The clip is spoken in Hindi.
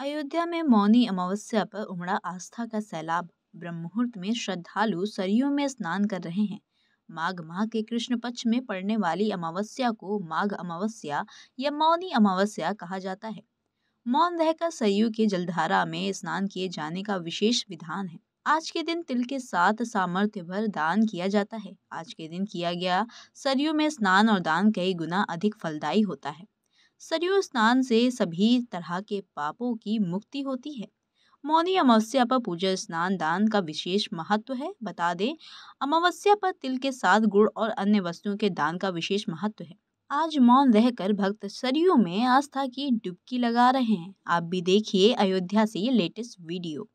अयोध्या में मौनी अमावस्या पर उमड़ा आस्था का सैलाब ब्रह्म मुहूर्त में श्रद्धालु सरयू में स्नान कर रहे हैं माघ माह के कृष्ण पक्ष में पड़ने वाली अमावस्या को माघ अमावस्या या मौनी अमावस्या कहा जाता है मौन रहकर सरयू के जलधारा में स्नान किए जाने का विशेष विधान है आज के दिन तिल के साथ सामर्थ्य भर दान किया जाता है आज के दिन किया गया सरयू में स्नान और दान कई गुना अधिक फलदायी होता है सरयू स्नान से सभी तरह के पापों की मुक्ति होती है मौनी अमावस्या पर पूजा स्नान दान का विशेष महत्व है बता दें अमावस्या पर तिल के साथ गुड़ और अन्य वस्तुओं के दान का विशेष महत्व है आज मौन रहकर भक्त सरयू में आस्था की डुबकी लगा रहे हैं आप भी देखिए अयोध्या से ये लेटेस्ट वीडियो